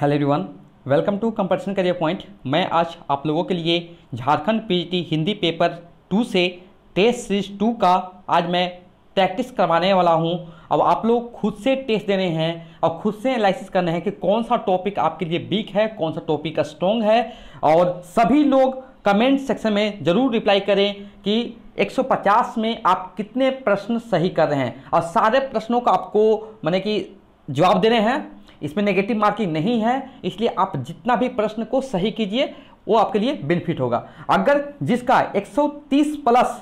hello everyone welcome to competition career point मैं आज आप लोगों के लिए Jharkhand PGT Hindi paper two से टेस्ट सीरीज टू का आज मैं प्रैक्टिस करवाने वाला हूं अब आप लोग खुद से टेस्ट देने हैं और खुद से एनालिसिस करने हैं कि कौन सा टॉपिक आपके लिए वीक है कौन सा टॉपिक स्ट्रॉन्ग है और सभी लोग कमेंट सेक्शन में ज़रूर रिप्लाई करें कि 150 में आप कितने प्रश्न सही कर रहे हैं और सारे प्रश्नों का आपको मैंने कि जवाब देने हैं इसमें नेगेटिव मार्किंग नहीं है इसलिए आप जितना भी प्रश्न को सही कीजिए वो आपके लिए बेनिफिट होगा अगर जिसका 130 प्लस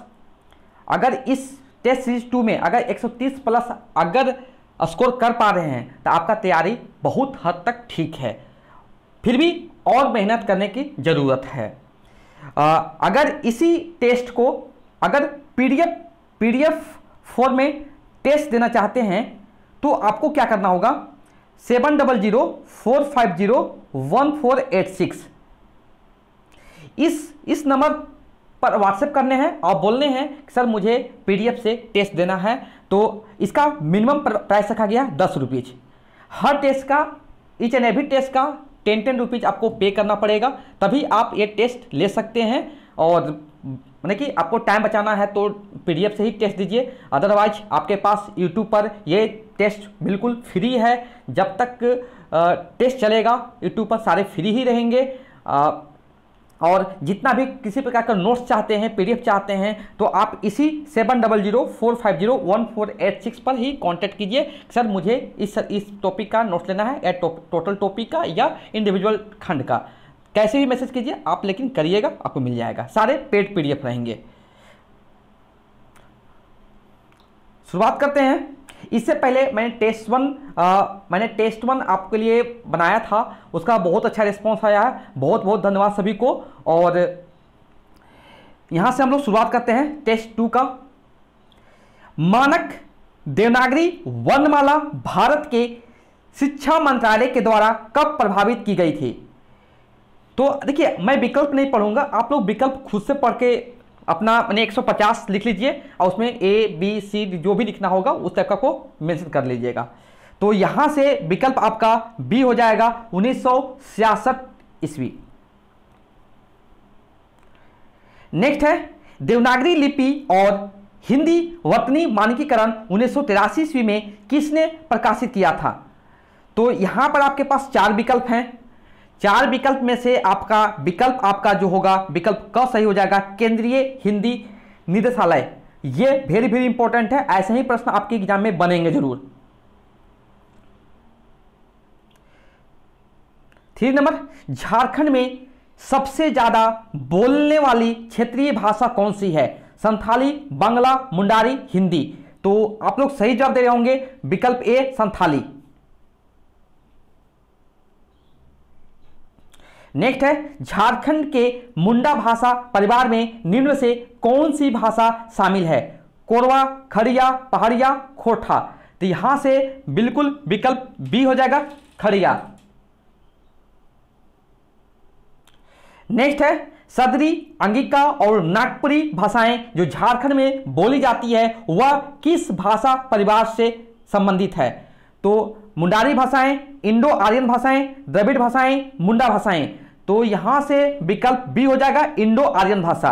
अगर इस टेस्ट सीरीज टू में अगर 130 प्लस अगर स्कोर कर पा रहे हैं तो आपका तैयारी बहुत हद तक ठीक है फिर भी और मेहनत करने की ज़रूरत है आ, अगर इसी टेस्ट को अगर पीडीएफ पीडीएफ फॉर्म में टेस्ट देना चाहते हैं तो आपको क्या करना होगा seven double zero four five zero one four eight six इस इस नंबर पर व्हाट्सएप करने हैं और बोलने हैं कि सर मुझे पीडीएफ से टेस्ट देना है तो इसका मिनिमम प्राइस रखा गया दस रुपीज़ हर टेस्ट का ईच एंड एवरी टेस्ट का टेन टेन रुपीज़ आपको पे करना पड़ेगा तभी आप ये टेस्ट ले सकते हैं और मैंने कि आपको टाइम बचाना है तो पीडीएफ से ही टेस्ट दीजिए अदरवाइज आपके पास यूट्यूब पर ये टेस्ट बिल्कुल फ्री है जब तक टेस्ट चलेगा यूट्यूब पर सारे फ्री ही रहेंगे और जितना भी किसी प्रकार का नोट्स चाहते हैं पीडीएफ चाहते हैं तो आप इसी seven double zero four five zero one four eight six पर ही कांटेक्ट कीजिए सर मुझे इस इस टॉपिक का नोट्स लेना है या टो, टोटल टॉपिक का या इंडिविजुअल खंड का कैसे भी मैसेज कीजिए आप लेकिन करिएगा आपको मिल जाएगा सारे पेड पी रहेंगे शुरुआत करते हैं इससे पहले मैंने टेस्ट वन आ, मैंने टेस्ट वन आपके लिए बनाया था उसका बहुत अच्छा रिस्पॉन्स आया है बहुत बहुत धन्यवाद सभी को और यहां से हम लोग शुरुआत करते हैं टेस्ट टू का मानक देवनागरी वनमाला भारत के शिक्षा मंत्रालय के द्वारा कब प्रभावित की गई थी तो देखिए मैं विकल्प नहीं पढ़ूंगा आप लोग विकल्प खुद से पढ़ के अपना मैंने 150 लिख लीजिए और उसमें ए बी सी जो भी लिखना होगा उस टाइप का को मेंशन कर लीजिएगा तो यहां से विकल्प आपका बी हो जाएगा उन्नीस ईस्वी नेक्स्ट है देवनागरी लिपि और हिंदी वर्तनी मानकीकरण उन्नीस ईस्वी में किसने प्रकाशित किया था तो यहां पर आपके पास चार विकल्प हैं चार विकल्प में से आपका विकल्प आपका जो होगा विकल्प क सही हो जाएगा केंद्रीय हिंदी निदेशालय ये वेरी वेरी इंपॉर्टेंट है ऐसे ही प्रश्न आपके एग्जाम में बनेंगे जरूर थ्री नंबर झारखंड में सबसे ज्यादा बोलने वाली क्षेत्रीय भाषा कौन सी है संथाली बांग्ला मुंडारी हिंदी तो आप लोग सही जवाब दे रहे होंगे विकल्प ए संथाली नेक्स्ट है झारखंड के मुंडा भाषा परिवार में निम्न से कौन सी भाषा शामिल है कोरवा खड़िया पहाड़िया खोटा तो यहां से बिल्कुल विकल्प बी हो जाएगा खड़िया नेक्स्ट है सदरी अंगिका और नागपुरी भाषाएं जो झारखंड में बोली जाती है वह किस भाषा परिवार से संबंधित है तो मुंडारी भाषाएं इंडो आर्यन भाषाएं द्रविड़ भाषाएं मुंडा भाषाएं तो यहां से विकल्प बी हो जाएगा इंडो आर्यन भाषा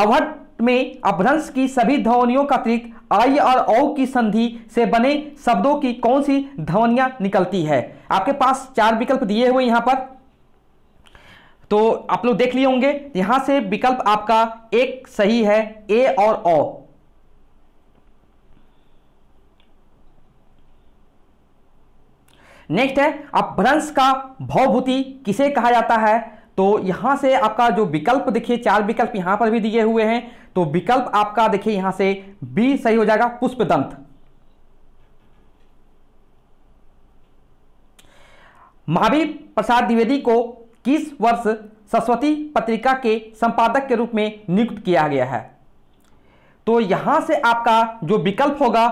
अवट में अभ्रंश की सभी ध्वनियों का अतिरिक्त आई और औ की संधि से बने शब्दों की कौन सी ध्वनियां निकलती है आपके पास चार विकल्प दिए हुए यहां पर तो आप लोग देख लिए होंगे यहां से विकल्प आपका एक सही है ए और औ नेक्स्ट है अपभ्रंश का भवभूति किसे कहा जाता है तो यहाँ से आपका जो विकल्प देखिए चार विकल्प यहाँ पर भी दिए हुए हैं तो विकल्प आपका देखिए यहाँ से बी सही हो जाएगा पुष्प दंत महावीर प्रसाद द्विवेदी को किस वर्ष सरस्वती पत्रिका के संपादक के रूप में नियुक्त किया गया है तो यहां से आपका जो विकल्प होगा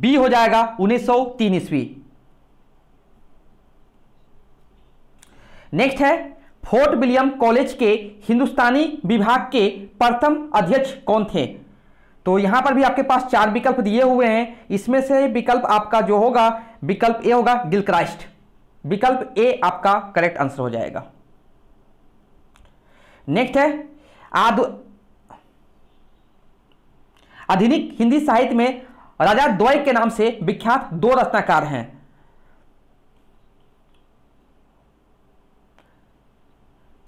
बी हो जाएगा 1903 ईस्वी नेक्स्ट है फोर्ट विलियम कॉलेज के हिंदुस्तानी विभाग के प्रथम अध्यक्ष कौन थे तो यहां पर भी आपके पास चार विकल्प दिए हुए हैं इसमें से विकल्प आपका जो होगा विकल्प ए होगा गिलक्राइस्ट विकल्प ए आपका करेक्ट आंसर हो जाएगा नेक्स्ट है आदु आधुनिक हिंदी साहित्य में राजा द्वय के नाम से विख्यात दो रचनाकार हैं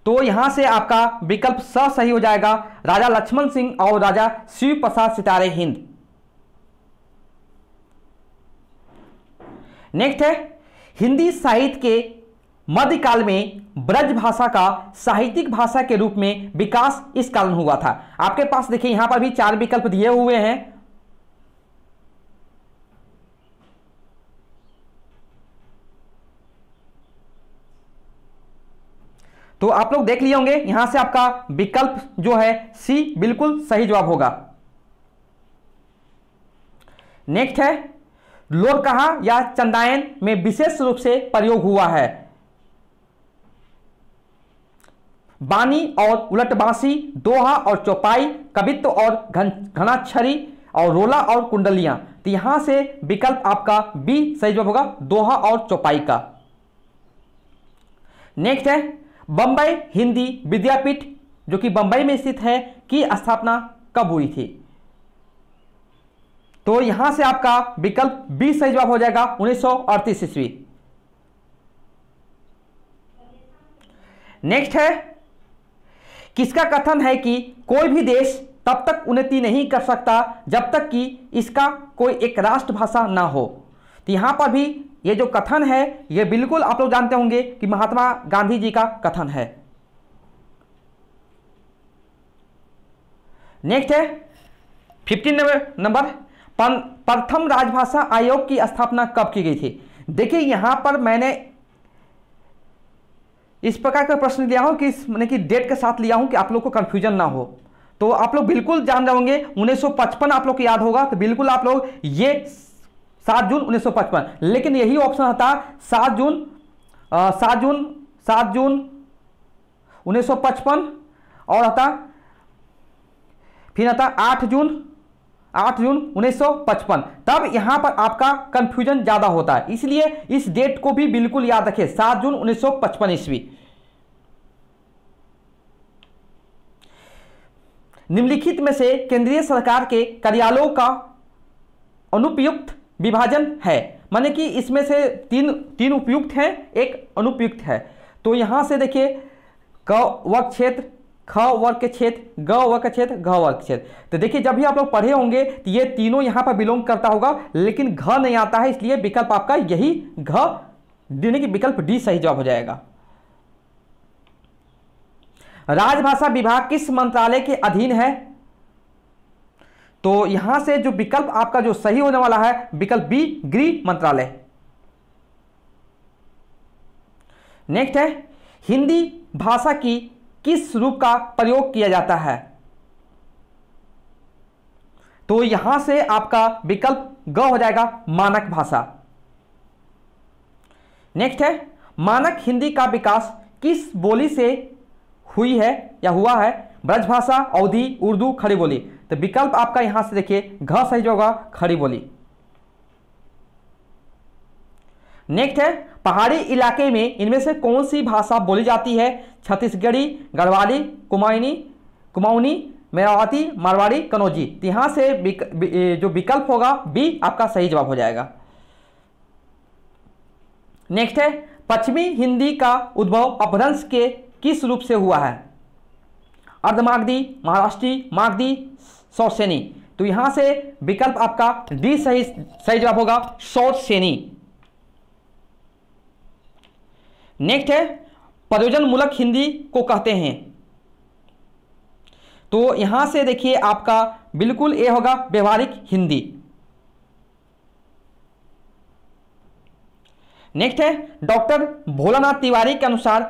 तो यहां से आपका विकल्प स सही हो जाएगा राजा लक्ष्मण सिंह और राजा शिव प्रसाद सितारे हिंद नेक्स्ट है हिंदी साहित्य के मध्यकाल में ब्रज भाषा का साहित्यिक भाषा के रूप में विकास इस कारण हुआ था आपके पास देखिए यहां पर भी चार विकल्प दिए हुए हैं तो आप लोग देख लिए होंगे यहां से आपका विकल्प जो है सी बिल्कुल सही जवाब होगा नेक्स्ट है लोर कहा या चंदायन में विशेष रूप से प्रयोग हुआ है बानी और उलटबासी दोहा और चौपाई कवित्व और घन घनाक्षरी और रोला और कुंडलियां तो यहां से विकल्प आपका बी सही जवाब होगा दोहा और चौपाई का नेक्स्ट है बम्बई हिंदी विद्यापीठ जो कि बम्बई में स्थित है की स्थापना कब हुई थी तो यहां से आपका विकल्प बी सही जवाब हो जाएगा उन्नीस ईस्वी नेक्स्ट है किसका कथन है कि कोई भी देश तब तक उन्नति नहीं कर सकता जब तक कि इसका कोई एक राष्ट्रभाषा ना हो तो यहां पर भी ये जो कथन है ये बिल्कुल आप लोग जानते होंगे कि महात्मा गांधी जी का कथन है नेक्स्ट है फिफ्टीन नंबर प्रथम राजभाषा आयोग की स्थापना कब की गई थी देखिए यहां पर मैंने इस प्रकार का प्रश्न लिया हूं कि मैंने कि डेट के साथ लिया हूं कि आप लोग को कंफ्यूजन ना हो तो आप लोग बिल्कुल जान रहे होंगे 1955 आप लोग को याद होगा तो बिल्कुल आप लोग ये सात जून पचपन लेकिन यही ऑप्शन था सात जून सात जून सात जून 1955 और आता फिर आता आठ जून आठ जून 1955 तब यहां पर आपका कंफ्यूजन ज्यादा होता है इसलिए इस डेट को भी बिल्कुल याद रखें सात जून 1955 ईस्वी निम्नलिखित में से केंद्रीय सरकार के कार्यालयों का अनुपयुक्त विभाजन है माने कि इसमें से तीन तीन उपयुक्त हैं एक अनुपयुक्त है तो यहाँ से देखिए क वर्ग क्षेत्र ख वर्ग के क्षेत्र ग वर्ग क्षेत्र घ वर्ग क्षेत्र तो देखिए जब भी आप लोग पढ़े होंगे तो ये तीनों यहाँ पर बिलोंग करता होगा लेकिन घ नहीं आता है इसलिए विकल्प आपका यही घ देने की विकल्प डी सही जवाब हो जाएगा राजभाषा विभाग किस मंत्रालय के अधीन है तो यहां से जो विकल्प आपका जो सही होने वाला है विकल्प बी गृह मंत्रालय नेक्स्ट है हिंदी भाषा की किस रूप का प्रयोग किया जाता है तो यहां से आपका विकल्प ग हो जाएगा मानक भाषा नेक्स्ट है मानक हिंदी का विकास किस बोली से हुई है या हुआ है ब्रजभाषा अवधि उर्दू खड़ी बोली तो विकल्प आपका यहां से देखिए घ सही जो होगा खड़ी बोली नेक्स्ट है पहाड़ी इलाके में इनमें से कौन सी भाषा बोली जाती है छत्तीसगढ़ी गढ़वाली कुमाऊनी कुमाऊनी मेरावती मारवाड़ी कनौजी तो यहां से बिक, बि, जो विकल्प होगा बी आपका सही जवाब हो जाएगा नेक्स्ट है पश्चिमी हिंदी का उद्भव अपभ्रंश के किस रूप से हुआ है अर्धमागधी महाराष्ट्री मागधी सेनी तो यहां से विकल्प आपका डी सही सही जवाब होगा सौ सेनी नेक्स्ट है प्रयोजन मूलक हिंदी को कहते हैं तो यहां से देखिए आपका बिल्कुल ए होगा व्यवहारिक हिंदी नेक्स्ट है डॉक्टर भोलानाथ तिवारी के अनुसार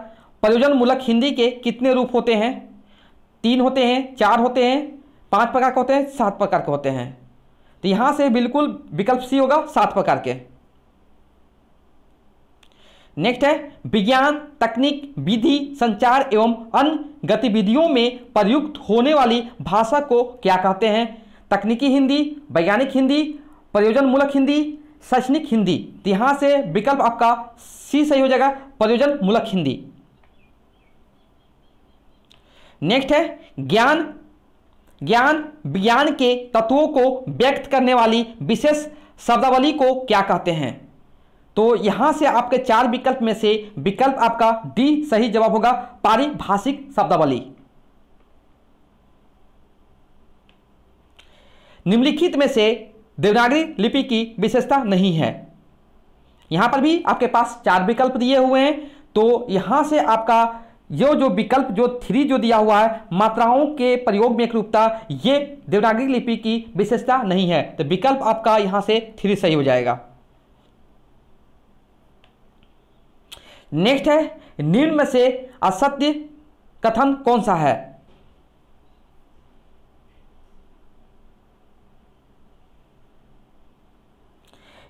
प्रयोजन मूलक हिंदी के कितने रूप होते हैं तीन होते हैं चार होते हैं पांच प्रकार के होते हैं सात प्रकार के होते हैं तो यहां से बिल्कुल विकल्प सी होगा सात प्रकार के नेक्स्ट है विज्ञान तकनीक विधि संचार एवं अन्य गतिविधियों में प्रयुक्त होने वाली भाषा को क्या कहते हैं तकनीकी हिंदी वैज्ञानिक हिंदी प्रयोजनमूलक हिंदी शैक्षणिक हिंदी तो यहाँ से विकल्प आपका सी सही हो जाएगा प्रयोजनमूलक हिंदी नेक्स्ट है ज्ञान ज्ञान विज्ञान के तत्वों को व्यक्त करने वाली विशेष शब्दावली को क्या कहते हैं तो यहां से आपके चार विकल्प में से विकल्प आपका डी सही जवाब होगा पारिभाषिक शब्दावली निम्नलिखित में से देवनागरी लिपि की विशेषता नहीं है यहां पर भी आपके पास चार विकल्प दिए हुए हैं तो यहां से आपका यो जो विकल्प जो थ्री जो दिया हुआ है मात्राओं के प्रयोग में एक रूपता ये देवनागरी लिपि की विशेषता नहीं है तो विकल्प आपका यहां से थ्री सही हो जाएगा नेक्स्ट है निम्न में से असत्य कथन कौन सा है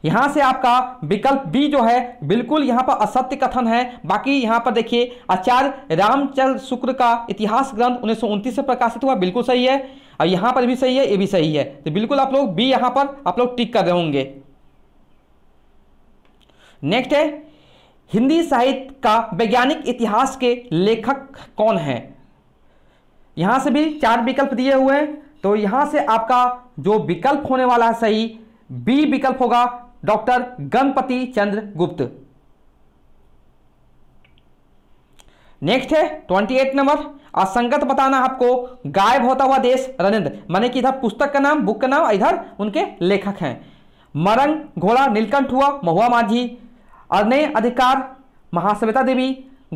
यहां से आपका विकल्प बी जो है बिल्कुल यहां पर असत्य कथन है बाकी यहाँ पर देखिए आचार्य रामचंद्र शुक्र का इतिहास ग्रंथ उन्नीस से प्रकाशित हुआ बिल्कुल सही है और यहां पर भी सही है ये भी सही है तो बिल्कुल आप लोग बी यहां पर आप लोग टिक कर रहे होंगे नेक्स्ट है हिंदी साहित्य का वैज्ञानिक इतिहास के लेखक कौन है यहां से भी चार विकल्प दिए हुए हैं तो यहां से आपका जो विकल्प होने वाला है सही बी विकल्प होगा डॉक्टर गणपति चंद्र गुप्त नेक्स्ट है ट्वेंटी एट नंबर असंगत बताना आपको गायब होता हुआ देश रनिंद्र माने कि इधर पुस्तक का नाम बुक का नाम इधर उनके लेखक हैं मरंग घोड़ा नीलकंठ हुआ महुआ माझी अरने अधिकार महासविता देवी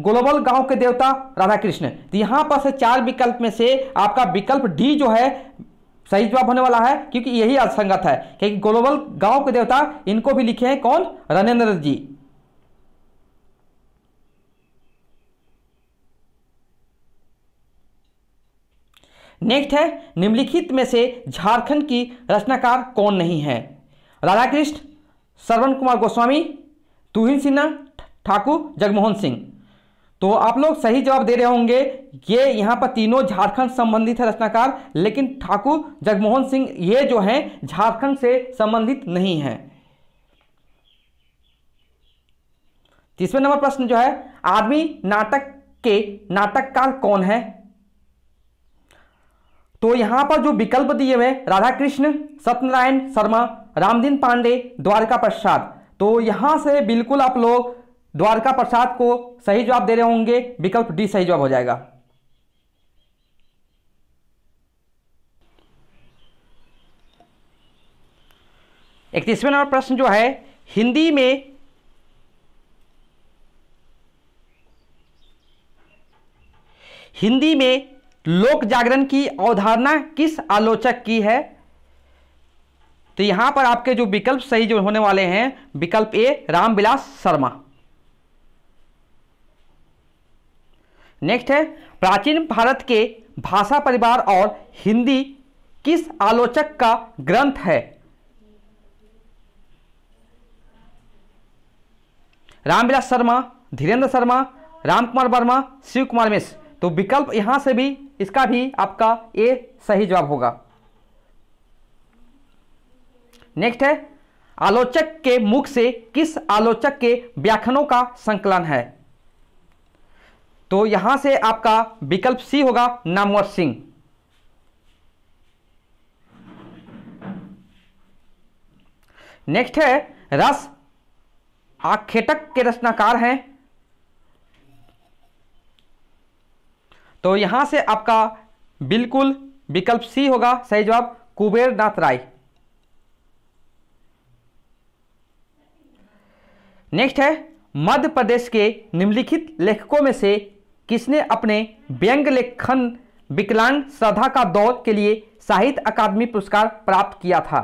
ग्लोबल गांव के देवता राधा कृष्ण तो यहां पर से चार विकल्प में से आपका विकल्प डी जो है सही जवाब होने वाला है क्योंकि यही असंगत है क्योंकि ग्लोबल गांव के देवता इनको भी लिखे हैं कौन रनेन्द्र जी नेक्स्ट है निम्नलिखित में से झारखंड की रचनाकार कौन नहीं है राधाकृष्ण श्रवण कुमार गोस्वामी तुहिन सिन्हा ठाकुर जगमोहन सिंह तो आप लोग सही जवाब दे रहे होंगे ये यहाँ पर तीनों झारखंड संबंधित है रचनाकार लेकिन ठाकुर जगमोहन सिंह ये जो हैं झारखंड से संबंधित नहीं हैं तीसवें नंबर प्रश्न जो है आदमी नाटक के नाटककार कौन है तो यहां पर जो विकल्प दिए हुए राधा कृष्ण सत्यनारायण शर्मा रामदीन पांडे द्वारका प्रसाद तो यहां से बिल्कुल आप लोग द्वारका प्रसाद को सही जवाब दे रहे होंगे विकल्प डी सही जवाब हो जाएगा इकतीसवें नंबर प्रश्न जो है हिंदी में हिंदी में लोक जागरण की अवधारणा किस आलोचक की है तो यहां पर आपके जो विकल्प सही जो होने वाले हैं विकल्प ए रामविलास शर्मा नेक्स्ट है प्राचीन भारत के भाषा परिवार और हिंदी किस आलोचक का ग्रंथ है रामविलास शर्मा धीरेन्द्र शर्मा रामकुमार वर्मा शिव कुमार मिश्र तो विकल्प यहां से भी इसका भी आपका ए सही जवाब होगा नेक्स्ट है आलोचक के मुख से किस आलोचक के व्याख्यानों का संकलन है तो यहां से आपका विकल्प सी होगा नामवर सिंह नेक्स्ट है रस आखेटक के रचनाकार हैं तो यहां से आपका बिल्कुल विकल्प सी होगा सही जवाब कुबेर नाथ राय नेक्स्ट है मध्य प्रदेश के निम्नलिखित लेखकों में से किसने अपने व्यंग लेखन विकलांग श्रद्धा का दौर के लिए साहित्य अकादमी पुरस्कार प्राप्त किया था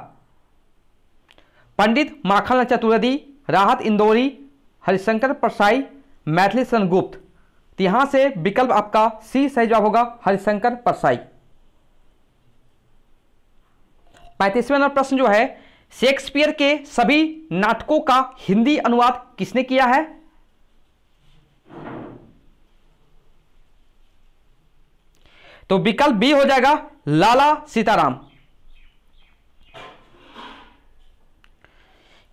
पंडित माखन चतुर्वेदी राहत इंदौरी हरिशंकर परसाई मैथिली सनगुप्त तो से विकल्प आपका सी सही जवाब होगा हरिशंकर परसाई पैंतीसवें नंबर प्रश्न जो है शेक्सपियर के सभी नाटकों का हिंदी अनुवाद किसने किया है तो विकल्प बी हो जाएगा लाला सीताराम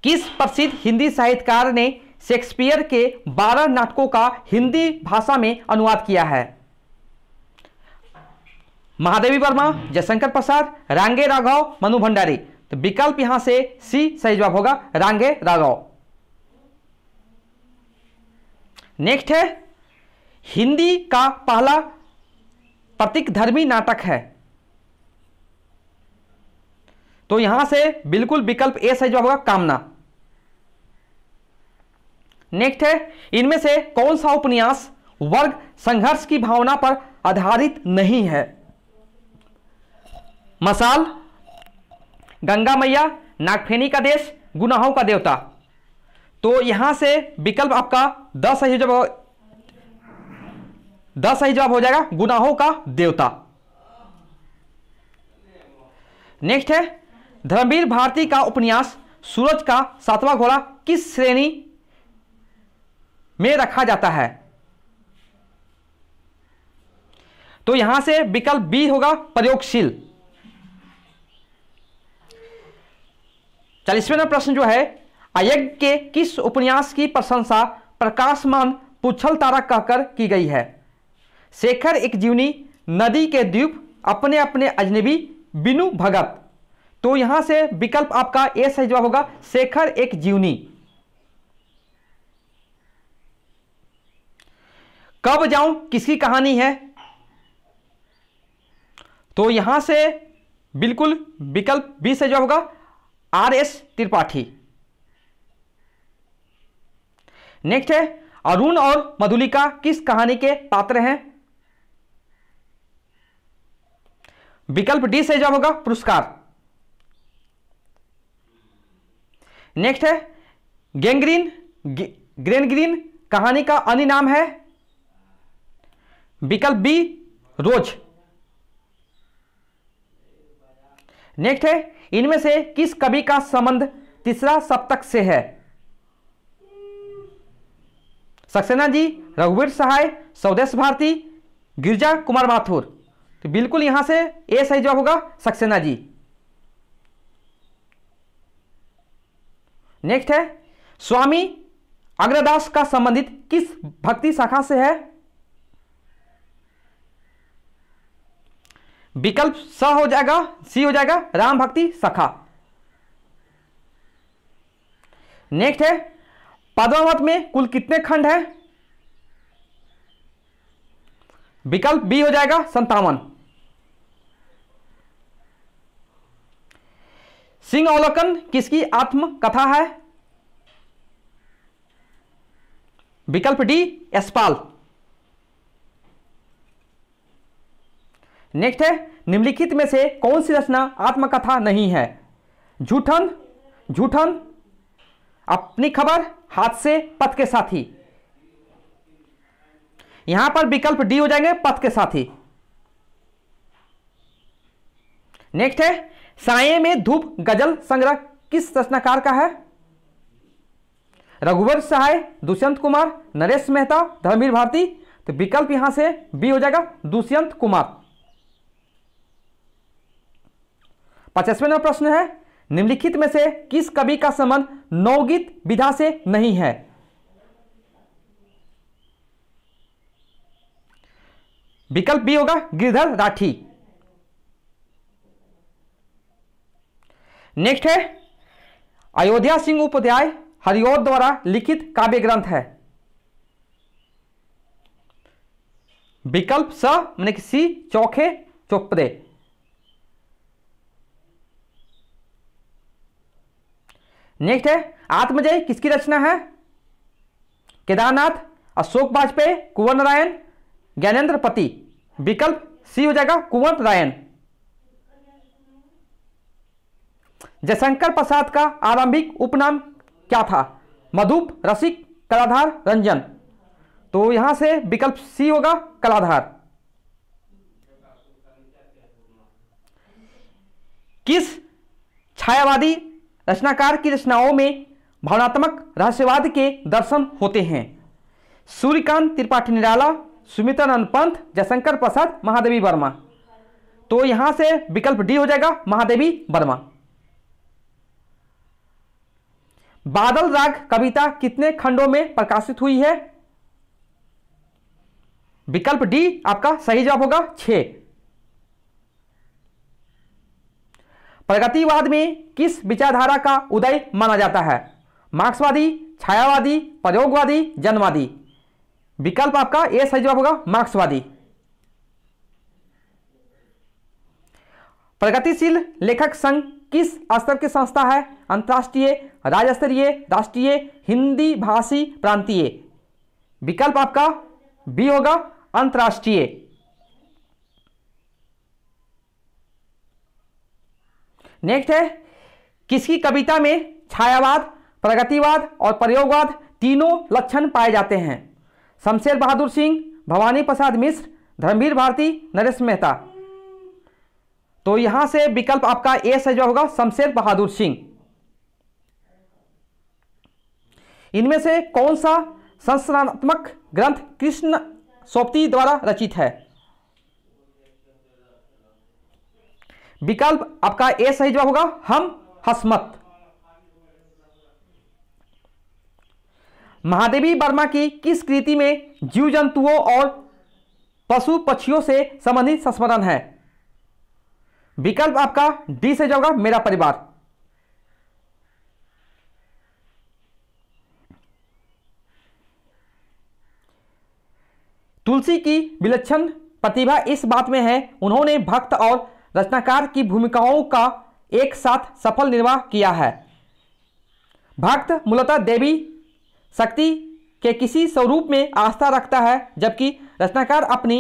किस प्रसिद्ध हिंदी साहित्यकार ने शेक्सपियर के 12 नाटकों का हिंदी भाषा में अनुवाद किया है महादेवी वर्मा जयशंकर प्रसाद रांगे राघव मनु भंडारी तो विकल्प यहां से सी सही जवाब होगा रांगे राघव नेक्स्ट है हिंदी का पहला प्रतीक धर्मी नाटक है तो यहां से बिल्कुल विकल्प ए सही जवाब होगा कामना नेक्स्ट है इनमें से कौन सा उपन्यास वर्ग संघर्ष की भावना पर आधारित नहीं है मसाल गंगा मैया नागफेनी का देश गुनाहों का देवता तो यहां से विकल्प आपका दस सही जवाब द सही जवाब हो जाएगा गुनाहों का देवता नेक्स्ट है धर्मवीर भारती का उपन्यास सूरज का सातवां घोड़ा किस श्रेणी में रखा जाता है तो यहां से विकल्प बी होगा प्रयोगशील चालीसवें नंबर प्रश्न जो है अयज्ञ के किस उपन्यास की प्रशंसा प्रकाशमान पुछल तारा कहकर की गई है शेखर एक जीवनी नदी के द्वीप अपने अपने अजनबी बिनु भगत तो यहां से विकल्प आपका ए सही जवाब होगा शेखर एक जीवनी कब जाऊं किसकी कहानी है तो यहां से बिल्कुल विकल्प बी सही जवाब होगा आर एस त्रिपाठी नेक्स्ट है अरुण और मधुलिका किस कहानी के पात्र हैं विकल्प डी से जवाब होगा पुरस्कार नेक्स्ट है गेंग्रीन ग्रेन ग्रीन कहानी का अन्य नाम है विकल्प बी रोज नेक्स्ट है इनमें से किस कवि का संबंध तीसरा सप्तक से है सक्सेना जी रघुवीर सहाय स्वदेश भारती गिरजा कुमार माथुर तो बिल्कुल यहां से ए सही जवाब होगा सक्सेना जी नेक्स्ट है स्वामी अग्रदास का संबंधित किस भक्ति शाखा से है विकल्प स हो जाएगा सी हो जाएगा राम भक्ति शाखा नेक्स्ट है पद्मावत में कुल कितने खंड है विकल्प बी हो जाएगा संतावन सिंह अवलोकन किसकी आत्मकथा है विकल्प डी एसपाल नेक्स्ट है निम्नलिखित में से कौन सी रचना आत्मकथा नहीं है झूठन झूठन अपनी खबर हाथ से पथ के साथी यहां पर विकल्प डी हो जाएंगे पथ के साथी नेक्स्ट है साये में धूप गजल संग्रह किस रचनाकार का है रघुवर सहाय दुष्यंत कुमार नरेश मेहता धर्मवीर भारती तो विकल्प यहां से बी हो जाएगा दुष्यंत कुमार पचासवें नंबर प्रश्न है निम्नलिखित में से किस कवि का संबंध नवगीत विधा से नहीं है विकल्प बी होगा गिरधर राठी नेक्स्ट है अयोध्या सिंह उपाध्याय हरिओद द्वारा लिखित काव्य ग्रंथ है विकल्प स मैंने कि सी चौखे चौपदे नेक्स्ट है आत्मजय किसकी रचना है केदारनाथ अशोक वाजपेयी कुंवर नारायण ज्ञानेन्द्र पति विकल्प सी हो जाएगा कुंवर नारायण जयशंकर प्रसाद का आरंभिक उपनाम क्या था मधुप रसिक कलाधार रंजन तो यहां से विकल्प सी होगा कलाधार किस छायावादी रचनाकार की रचनाओं में भावनात्मक रहस्यवाद के दर्शन होते हैं सूर्यकांत त्रिपाठी निराला सुमित्रानंद पंत जयशंकर प्रसाद महादेवी वर्मा तो यहां से विकल्प डी हो जाएगा महादेवी वर्मा बादल राग कविता कितने खंडों में प्रकाशित हुई है विकल्प डी आपका सही जवाब होगा छ प्रगतिवाद में किस विचारधारा का उदय माना जाता है मार्क्सवादी छायावादी प्रयोगवादी जनवादी विकल्प आपका ए सही जवाब होगा मार्क्सवादी प्रगतिशील लेखक संघ किस स्तर की संस्था है अंतर्राष्ट्रीय राज्य स्तरीय राष्ट्रीय हिंदी भाषी प्रांतीय विकल्प आपका बी होगा अंतर्राष्ट्रीय नेक्स्ट है किसकी कविता में छायावाद प्रगतिवाद और प्रयोगवाद तीनों लक्षण पाए जाते हैं शमशेर बहादुर सिंह भवानी प्रसाद मिश्र धर्मवीर भारती नरेश मेहता तो यहां से विकल्प आपका ए सजा होगा शमशेर बहादुर सिंह इनमें से कौन सा संस्थानात्मक ग्रंथ कृष्ण सोप्ती द्वारा रचित है विकल्प आपका ए सही जवाब होगा हम हसमत महादेवी वर्मा की किस कृति में जीव जंतुओं और पशु पक्षियों से संबंधित संस्मरण है विकल्प आपका डी से जाओगा मेरा परिवार तुलसी की विलक्षण प्रतिभा इस बात में है उन्होंने भक्त और रचनाकार की भूमिकाओं का एक साथ सफल निर्वाह किया है भक्त मूलतः देवी शक्ति के किसी स्वरूप में आस्था रखता है जबकि रचनाकार अपनी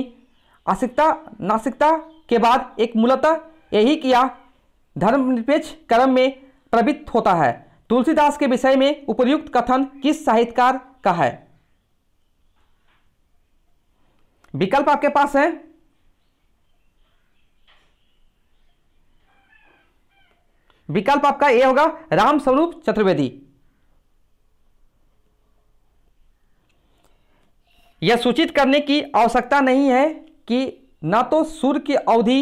आसिकता नासिकता के बाद एक मूलतः यही किया धर्मनिरपेक्ष कर्म में प्रवृत्त होता है तुलसीदास के विषय में उपयुक्त कथन किस साहित्यकार का है विकल्प आपके पास है विकल्प आपका ए होगा राम स्वरूप चतुर्वेदी यह सूचित करने की आवश्यकता नहीं है कि न तो सूर्य की अवधि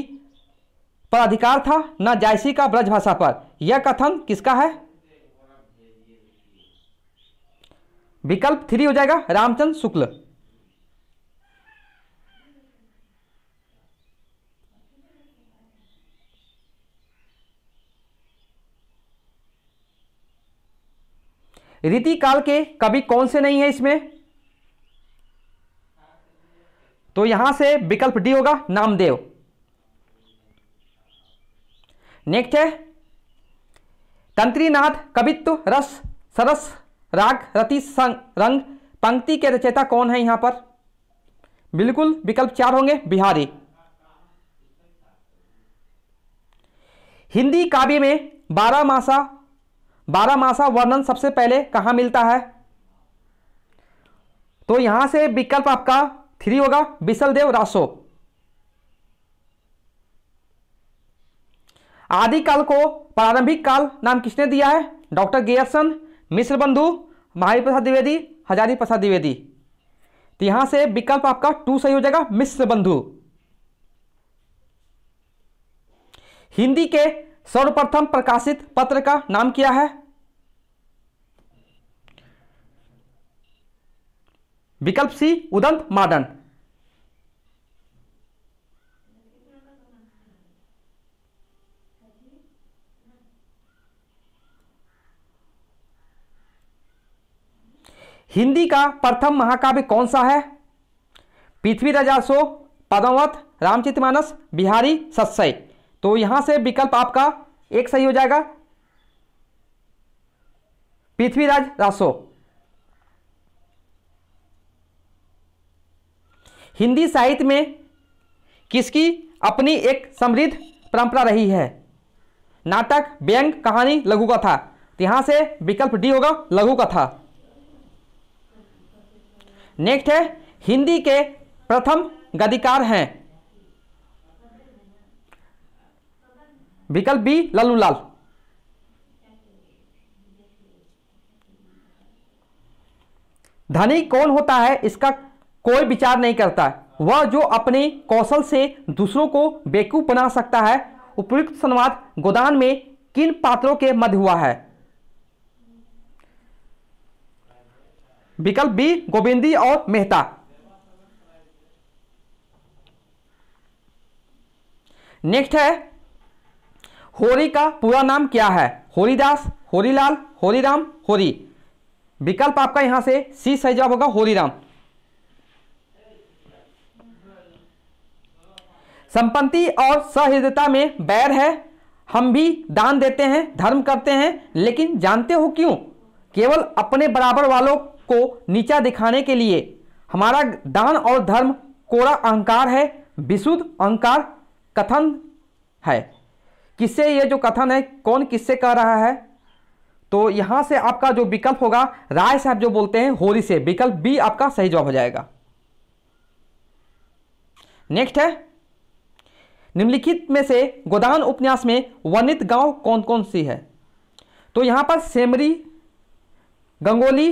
पर अधिकार था न जायसी का ब्रजभाषा पर यह कथन किसका है विकल्प थ्री हो जाएगा रामचंद्र शुक्ल रीति काल के कभी कौन से नहीं है इसमें तो यहां से विकल्प डी होगा नामदेव नेक्स्ट है तंत्रीनाथ कवित्व रस सरस राग रति संग रंग पंक्ति के रचयिता कौन है यहां पर बिल्कुल विकल्प चार होंगे बिहारी हिंदी काव्य में बारह मासा बारहमासा वर्णन सबसे पहले कहां मिलता है तो यहां से विकल्प आपका थ्री होगा बिसलदेव रासो आदिकाल को प्रारंभिक काल नाम किसने दिया है डॉक्टर गेयरसन मिश्र बंधु महारी प्रसाद द्विवेदी हजारी प्रसाद द्विवेदी तो यहां से विकल्प आपका टू सही हो जाएगा मिश्र बंधु हिंदी के सर्वप्रथम प्रकाशित पत्र का नाम क्या है विकल्प सी उदंत मार्डन हिंदी का प्रथम महाकाव्य कौन सा है पृथ्वीराज पदमवत रामचित मानस बिहारी सत्सई तो यहां से विकल्प आपका एक सही हो जाएगा पृथ्वीराज रासो हिंदी साहित्य में किसकी अपनी एक समृद्ध परंपरा रही है नाटक व्यंग कहानी लघु कथा तो यहां से विकल्प डी होगा लघु कथा नेक्स्ट है हिंदी के प्रथम गदिकार हैं विकल्प बी लल्लू लाल धनी कौन होता है इसका कोई विचार नहीं करता है वह जो अपने कौशल से दूसरों को बेकूफ बना सकता है उपयुक्त संवाद गोदान में किन पात्रों के मध्य हुआ है विकल्प बी गोविंदी और मेहता नेक्स्ट है होरी का पूरा नाम क्या है होरीदास होरीलाल होरीराम होरी विकल्प आपका यहां से सी सही जवाब होगा होरीराम संपत्ति और सहृदयता में बैर है हम भी दान देते हैं धर्म करते हैं लेकिन जानते हो क्यों केवल अपने बराबर वालों को नीचा दिखाने के लिए हमारा दान और धर्म कोरा अहंकार है विशुद्ध अहंकार कथन है किससे ये जो कथन है कौन किससे कह रहा है तो यहां से आपका जो विकल्प होगा राय साहब जो बोलते हैं होली से विकल्प बी आपका सही जवाब हो जाएगा नेक्स्ट है निम्नलिखित में से गोदान उपन्यास में वर्णित गांव कौन कौन सी है तो यहां पर सेमरी गंगोली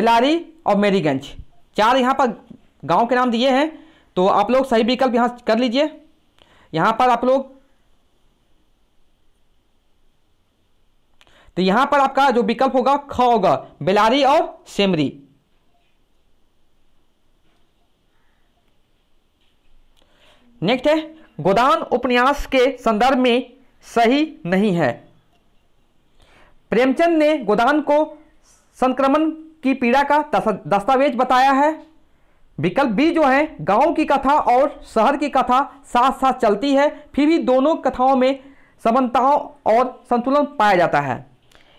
बिलारी और मेरीगंज चार यहां पर गांव के नाम दिए हैं तो आप लोग सही विकल्प यहां कर लीजिए यहां पर आप लोग तो यहां पर आपका जो विकल्प होगा ख होगा बेलारी और सेमरी नेक्स्ट है गोदान उपन्यास के संदर्भ में सही नहीं है प्रेमचंद ने गोदान को संक्रमण की पीड़ा का दस्तावेज बताया है विकल्प बी जो है गांव की कथा और शहर की कथा साथ साथ चलती है फिर भी दोनों कथाओं में समानताओं और संतुलन पाया जाता है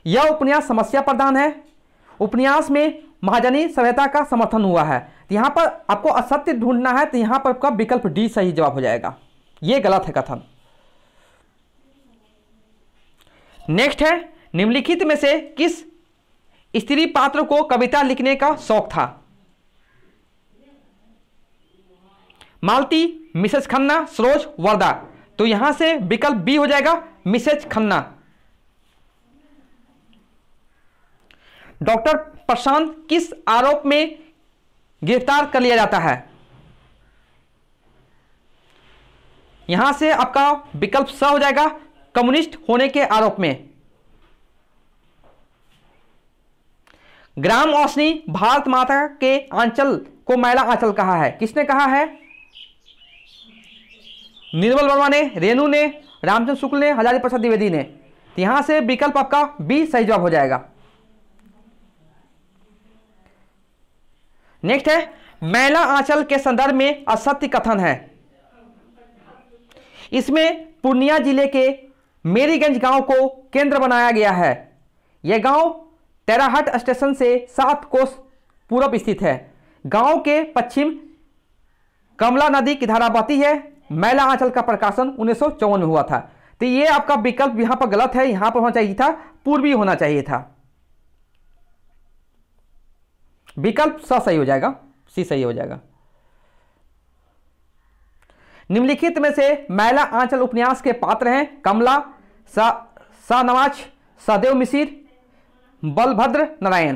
यह उपन्यास समस्या प्रधान है उपन्यास में महाजनी सभ्यता का समर्थन हुआ है तो यहाँ पर आपको असत्य ढूंढना है तो यहाँ पर आपका विकल्प डी सही जवाब हो जाएगा ये गलत है कथन नेक्स्ट है निम्नलिखित में से किस स्त्री पात्र को कविता लिखने का शौक था मालती मिसेज खन्ना सरोज वर्दा तो यहां से विकल्प बी हो जाएगा मिसेज खन्ना डॉक्टर प्रशांत किस आरोप में गिरफ्तार कर लिया जाता है यहां से आपका विकल्प स हो जाएगा कम्युनिस्ट होने के आरोप में ग्राम औसनी भारत माता के आंचल को मैला आंचल कहा है किसने कहा है निर्मल वर्मा ने रेणु ने रामचंद्र शुक्ल ने हजारी प्रसाद द्विवेदी ने तो यहां से विकल्प आपका बी सही जवाब हो जाएगा नेक्स्ट है मैला आंचल के संदर्भ में असत्य कथन है इसमें पूर्णिया जिले के मेरीगंज गांव को केंद्र बनाया गया है यह गांव तेराहट स्टेशन से सात कोस पूर्व स्थित है गांव के पश्चिम कमला नदी की धारा बहती है मैला आंचल का प्रकाशन उन्नीस में हुआ था तो ये आपका विकल्प यहाँ पर गलत है यहाँ पर होना चाहिए था पूर्वी होना चाहिए था विकल्प स सही हो जाएगा सी सही हो जाएगा निम्नलिखित में से मैला आंचल उपन्यास के पात्र हैं कमला नवाज सदेव मिसिर बलभद्र नारायण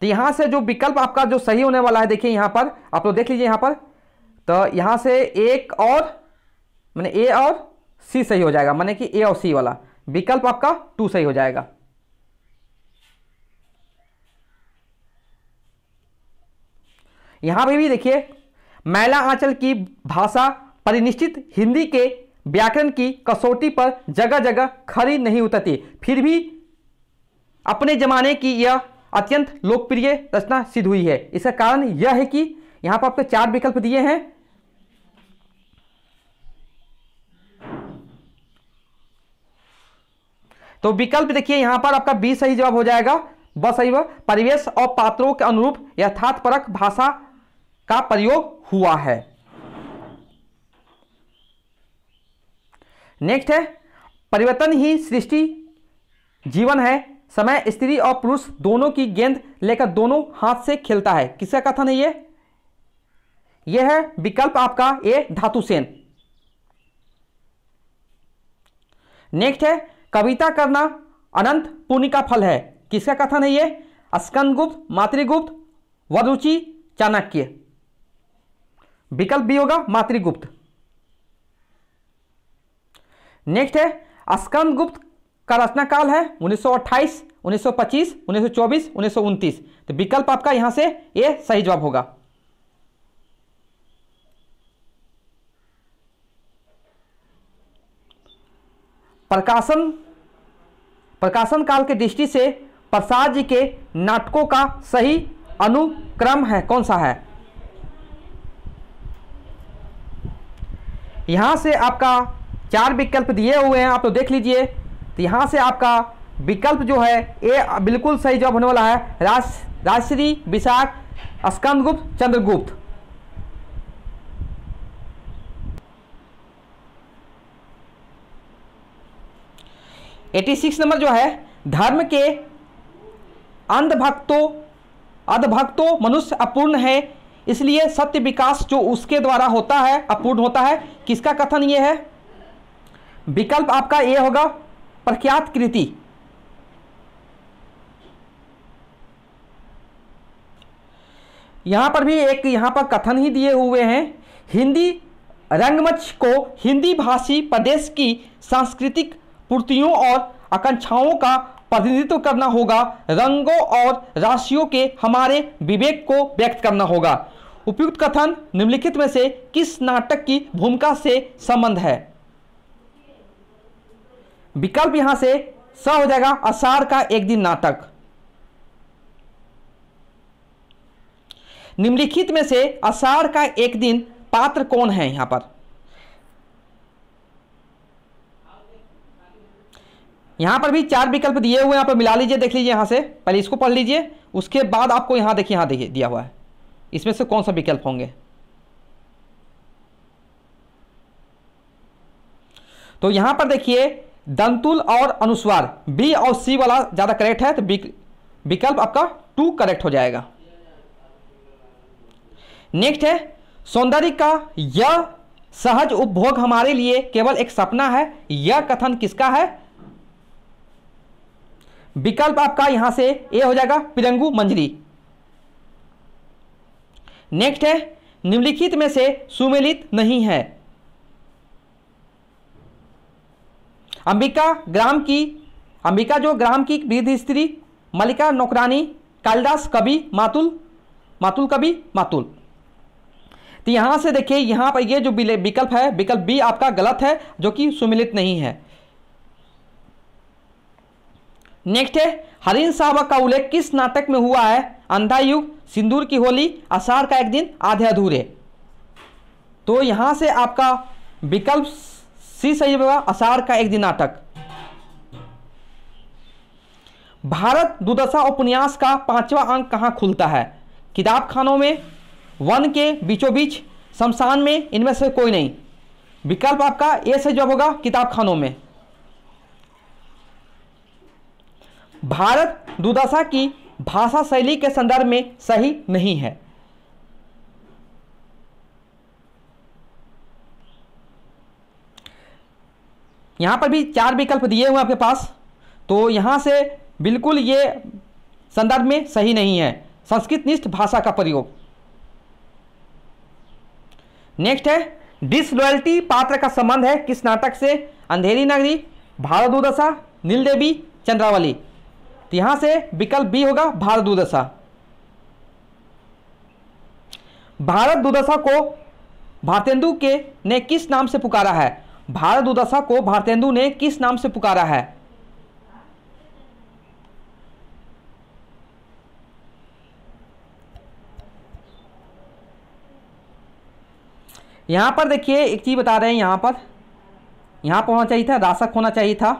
तो यहाँ से जो विकल्प आपका जो सही होने वाला है देखिए यहाँ पर आप लोग देख लीजिए यहाँ पर तो यहाँ से एक और मैंने ए और सी सही हो जाएगा मैंने कि ए और सी वाला विकल्प आपका टू सही हो जाएगा यहां पे भी देखिए मैला आंचल की भाषा परिनिश्चित हिंदी के व्याकरण की कसौटी पर जगह जगह खड़ी नहीं उतरती फिर भी अपने जमाने की यह अत्यंत लोकप्रिय रचना सिद्ध हुई है इसका कारण यह है कि यहां पर आपको चार विकल्प दिए हैं तो विकल्प देखिए यहां पर आपका बी सही जवाब हो जाएगा बस सही वह परिवेश और पात्रों के अनुरूप यथार्थपरक भाषा का प्रयोग हुआ है नेक्स्ट है परिवर्तन ही सृष्टि जीवन है समय स्त्री और पुरुष दोनों की गेंद लेकर दोनों हाथ से खेलता है किसका कथन है यह यह है विकल्प आपका ए धातुसेन नेक्स्ट है कविता करना अनंत पुण्य का फल है किसका कथन है यह अस्कनगुप्त मातृगुप्त वरुचि चाणक्य विकल्प बी होगा मातृगुप्त नेक्स्ट है अस्कंद गुप्त का रचना काल है 1928, 1925, 1924, 1929 तो विकल्प आपका यहां से ये सही जवाब होगा प्रकाशन प्रकाशन काल के दृष्टि से प्रसाद जी के नाटकों का सही अनुक्रम है कौन सा है यहाँ से आपका चार विकल्प दिए हुए हैं आप तो देख लीजिए तो यहाँ से आपका विकल्प जो है ये बिल्कुल सही जवाब होने वाला है Raj Rajshri Vishakh Skandagupta Chandragupta eighty six number जो है धर्म के अंधभक्तों अधभक्तों मनुष्य अपूर्ण है इसलिए सत्य विकास जो उसके द्वारा होता है अपूर्ण होता है किसका कथन ये है विकल्प आपका यह होगा प्रख्यात कृति यहां पर भी एक यहां पर कथन ही दिए हुए हैं हिंदी रंगमंच को हिंदी भाषी प्रदेश की सांस्कृतिक पूर्तियों और आकांक्षाओं का प्रतिनिधित्व करना होगा रंगों और राशियों के हमारे विवेक को व्यक्त करना होगा उपयुक्त कथन निम्नलिखित में से किस नाटक की भूमिका से संबंध है विकल्प यहां से स हो जाएगा असार का एक दिन नाटक निम्नलिखित में से असार का एक दिन पात्र कौन है यहां पर यहां पर भी चार विकल्प दिए हुए हैं यहां पर मिला लीजिए देख लीजिए यहां से पहले इसको पढ़ लीजिए उसके बाद आपको यहां देखिए यहां देखिए दिया हुआ है इसमें से कौन सा विकल्प होंगे तो यहां पर देखिए दंतुल और अनुस्वार बी और सी वाला ज्यादा करेक्ट है तो विकल्प आपका टू करेक्ट हो जाएगा नेक्स्ट है सौंदर्य का यह सहज उपभोग हमारे लिए केवल एक सपना है यह कथन किसका है विकल्प आपका यहां से ए हो जाएगा पिरंगू मंजरी नेक्स्ट है निम्नलिखित में से सुमेलित नहीं है अंबिका ग्राम की अंबिका जो ग्राम की वृद्ध स्त्री मलिका नौकरानी कालिदास कवि मातुल मातुल कवि मातुल तो यहां से देखिए यहां पर ये जो विकल्प है विकल्प बी आपका गलत है जो कि सुमिलित नहीं है नेक्स्ट है हरिन साहब का उल्लेख किस नाटक में हुआ है अंधा युग सिंदूर की होली आषाढ़ का एक दिन आधे अधूरे तो यहां से आपका विकल्प सी सही होगा आषाढ़ का एक दिन नाटक भारत दुर्दशा उपन्यास का पांचवा अंक कहाँ खुलता है किताब खानों में वन के बीचों बीच शमशान में इनमें से कोई नहीं विकल्प आपका ए से जवाब होगा किताब खानों में भारत दुर्दशा की भाषा शैली के संदर्भ में सही नहीं है यहां पर भी चार विकल्प दिए हुए आपके पास तो यहां से बिल्कुल ये संदर्भ में सही नहीं है संस्कृत निष्ठ भाषा का प्रयोग नेक्स्ट है डिसलॉयल्टी पात्र का संबंध है किस नाटक से अंधेरी नगरी भारत दुर्दशा नील देवी चंद्रावली तो यहां से विकल्प बी होगा भारत दुर्दशा भारत दुर्दशा को भारतेंदु के ने किस नाम से पुकारा है भारत दुर्दशा को भारतेंदु ने किस नाम से पुकारा है यहां पर देखिए एक चीज बता रहे हैं यहां पर यहां पर होना चाहिए था राशक होना चाहिए था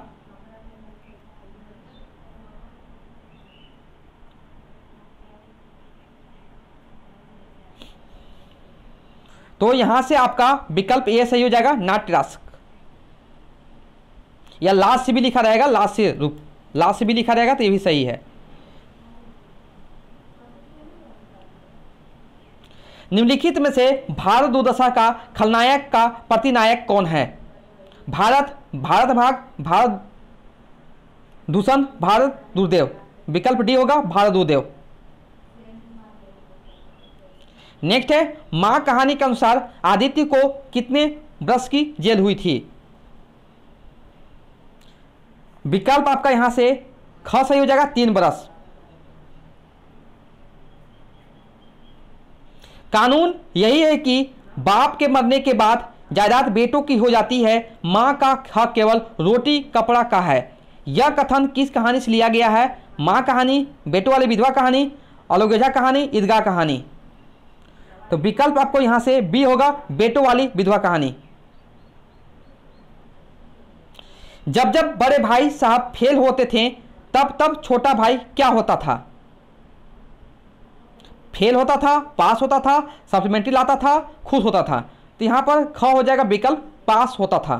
तो यहां से आपका विकल्प ए सही हो जाएगा नाट्यरासक या लास्ट भी लिखा रहेगा लास्ट रूप लास्ट भी लिखा रहेगा तो ये भी सही है निम्नलिखित में से भारत दुर्दशा का खलनायक का प्रतिनायक कौन है भारत भारत भाग भारत दूषण भारत दुर्देव विकल्प डी होगा भारत दुर्देव नेक्स्ट है कहानी के अनुसार आदित्य को कितने वर्ष की जेल हुई थी विकल्प आपका यहां से ख सही हो जाएगा तीन बरस कानून यही है कि बाप के मरने के बाद जायदाद बेटों की हो जाती है मां का हक केवल रोटी कपड़ा का है यह कथन किस कहानी से लिया गया है मां कहानी बेटों वाली विधवा कहानी अलोगेजा कहानी ईदगाह कहानी तो विकल्प आपको यहां से बी होगा बेटो वाली विधवा कहानी जब जब बड़े भाई साहब फेल होते थे तब तब छोटा भाई क्या होता था फेल होता था पास होता था सप्लीमेंट्री लाता था खुश होता था तो यहां पर ख हो जाएगा विकल्प पास होता था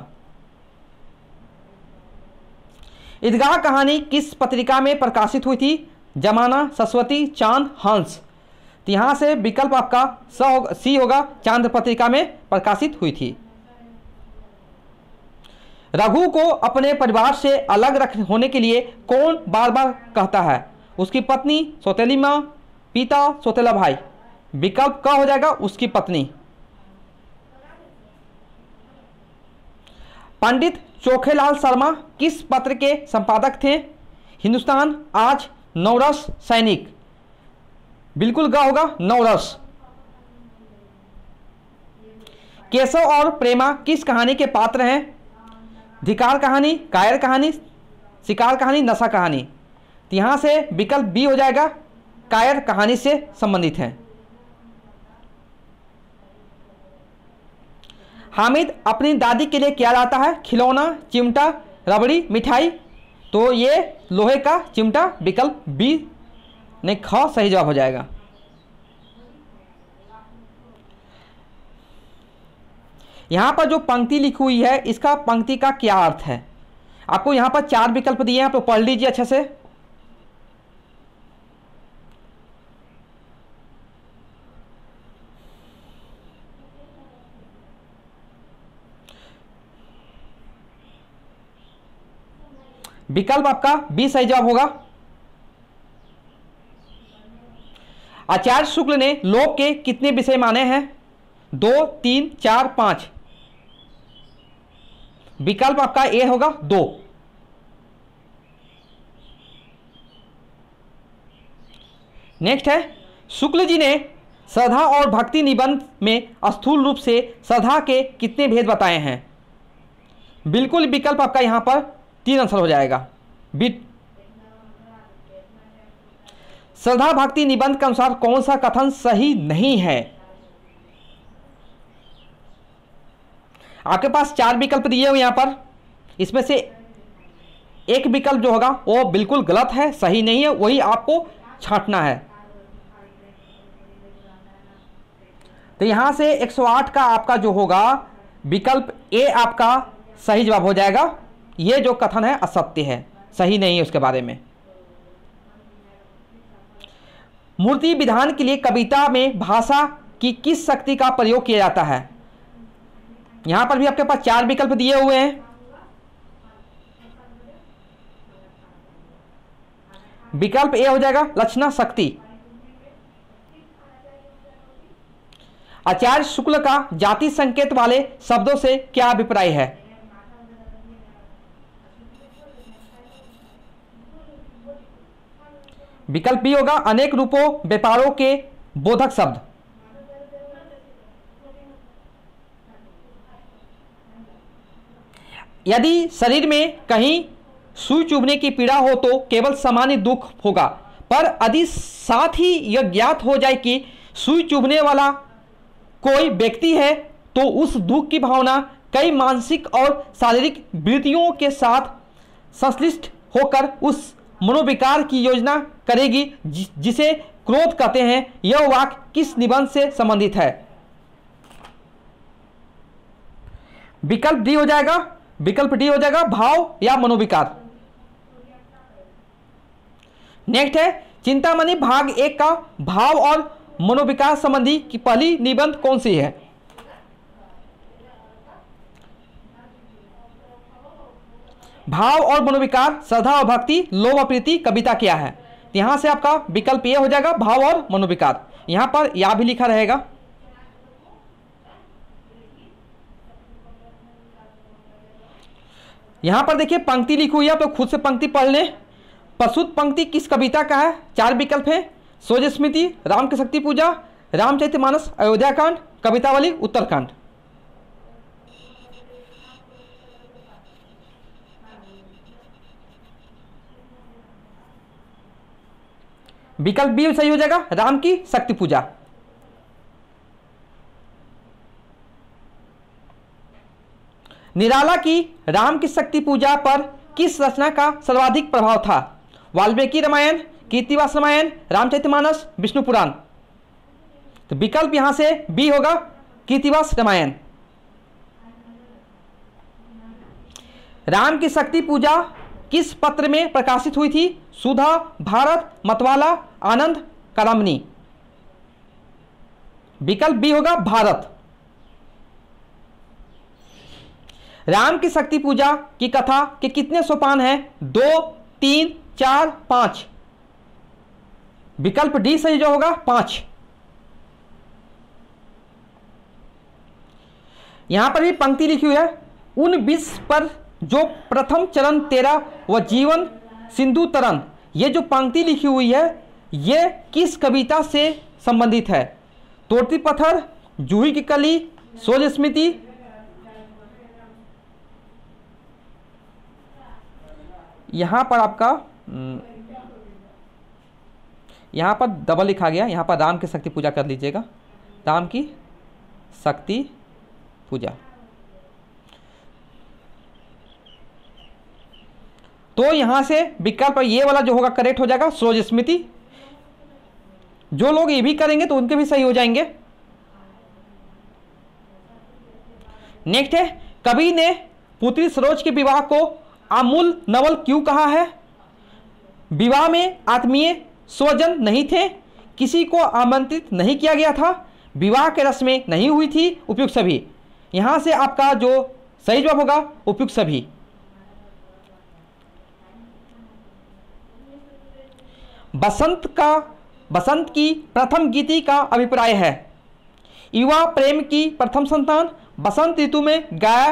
ईदगाह कहानी किस पत्रिका में प्रकाशित हुई थी जमाना सरस्वती चांद हंस तो यहाँ से विकल्प आपका स हो, सी होगा चांद पत्रिका में प्रकाशित हुई थी रघु को अपने परिवार से अलग रख होने के लिए कौन बार बार कहता है उसकी पत्नी सोतेली माँ पिता सोतेला भाई विकल्प क हो जाएगा उसकी पत्नी पंडित चोखेलाल शर्मा किस पत्र के संपादक थे हिंदुस्तान आज नवरस सैनिक बिल्कुल ग होगा नवरस केशव और प्रेमा किस कहानी के पात्र हैं धिकार कहानी कायर कहानी शिकार कहानी नशा कहानी तो यहां से विकल्प बी हो जाएगा कायर कहानी से संबंधित है हामिद अपनी दादी के लिए क्या लाता है खिलौना चिमटा रबड़ी मिठाई तो ये लोहे का चिमटा विकल्प बी नहीं ख सही जवाब हो जाएगा यहां पर जो पंक्ति लिखी हुई है इसका पंक्ति का क्या अर्थ है आपको यहां पर चार विकल्प दिए हैं आप पढ़ लीजिए अच्छे से विकल्प आपका बी सही जवाब होगा आचार्य शुक्ल ने लोक के कितने विषय माने हैं दो तीन चार पांच विकल्प आपका ए होगा दो नेक्स्ट है शुक्ल जी ने श्रद्धा और भक्ति निबंध में स्थूल रूप से श्रद्धा के कितने भेद बताए हैं बिल्कुल विकल्प आपका यहां पर तीन आंसर हो जाएगा बी श्रद्धा भक्ति निबंध के अनुसार कौन सा कथन सही नहीं है आपके पास चार विकल्प दिए हुए यहां पर इसमें से एक विकल्प जो होगा वो बिल्कुल गलत है सही नहीं है वही आपको छांटना है तो यहां से 108 का आपका जो होगा विकल्प ए आपका सही जवाब हो जाएगा ये जो कथन है असत्य है सही नहीं है उसके बारे में मूर्ति विधान के लिए कविता में भाषा की किस शक्ति का प्रयोग किया जाता है यहां पर भी आपके पास चार विकल्प दिए हुए हैं विकल्प ए हो जाएगा लक्षणा शक्ति आचार्य शुक्ल का जाति संकेत वाले शब्दों से क्या अभिप्राय है विकल्प बी होगा अनेक रूपों व्यापारों के बोधक शब्द यदि शरीर में कहीं सुई चुभने की पीड़ा हो तो केवल सामान्य दुख होगा पर यदि साथ ही यह ज्ञात हो जाए कि सुई चुभने वाला कोई व्यक्ति है तो उस दुख की भावना कई मानसिक और शारीरिक वृत्तियों के साथ संश्लिष्ट होकर उस मनोविकार की योजना करेगी जिसे क्रोध कहते हैं यह वाक्य किस निबंध से संबंधित है विकल्प डी हो जाएगा विकल्प डी हो जाएगा भाव या मनोविकार नेक्स्ट है चिंतामणि भाग एक का भाव और मनोविकास संबंधी की पहली निबंध कौन सी है भाव और मनोविकार श्रद्धा और भक्ति लोभ और प्रीति कविता क्या है यहाँ से आपका विकल्प यह हो जाएगा भाव और मनोविकार यहाँ पर या भी लिखा रहेगा यहाँ पर देखिए पंक्ति लिखी हुई है आप लोग खुद से पंक्ति पढ़ लें पशुत पंक्ति किस कविता का है चार विकल्प है सोज स्मृति राम की शक्ति पूजा रामचैत्य मानस अयोध्या कांड कवितावली उत्तरकांड विकल्प बी सही हो जाएगा राम की शक्ति पूजा निराला की राम की शक्ति पूजा पर किस रचना का सर्वाधिक प्रभाव था वाल्मीकि रामायण कीर्तिवास रामायण रामचरितमानस विष्णु पुराण तो विकल्प यहां से बी होगा कीर्तिवास रामायण राम की शक्ति पूजा किस पत्र में प्रकाशित हुई थी सुधा भारत मतवाला आनंद करमनी विकल्प बी होगा भारत राम की शक्ति पूजा की कथा के कितने सोपान हैं दो तीन चार पांच विकल्प डी सही जो होगा पांच यहां पर भी पंक्ति लिखी हुई है उन विष पर जो प्रथम चरण तेरा व जीवन सिंधु तरन ये जो पंक्ति लिखी हुई है ये किस कविता से संबंधित है तोड़ती पत्थर जूही की कली सोज स्मृति यहां पर आपका हम्म, यहां पर डबल लिखा गया यहां पर राम की शक्ति पूजा कर लीजिएगा राम की शक्ति पूजा तो यहां से विकल्प ये वाला जो होगा करेक्ट हो जाएगा सोज स्मृति जो लोग ये भी करेंगे तो उनके भी सही हो जाएंगे नेक्स्ट है कवि ने पुत्री सरोज के विवाह को अमूल नवल क्यों कहा है विवाह में आत्मीय स्वजन नहीं थे किसी को आमंत्रित नहीं किया गया था विवाह के रस्में नहीं हुई थी उपयुक्त सभी यहां से आपका जो सही जवाब होगा उपयुक्त सभी बसंत का बसंत की प्रथम गीति का अभिप्राय है युवा प्रेम की प्रथम संतान बसंत ऋतु में गाया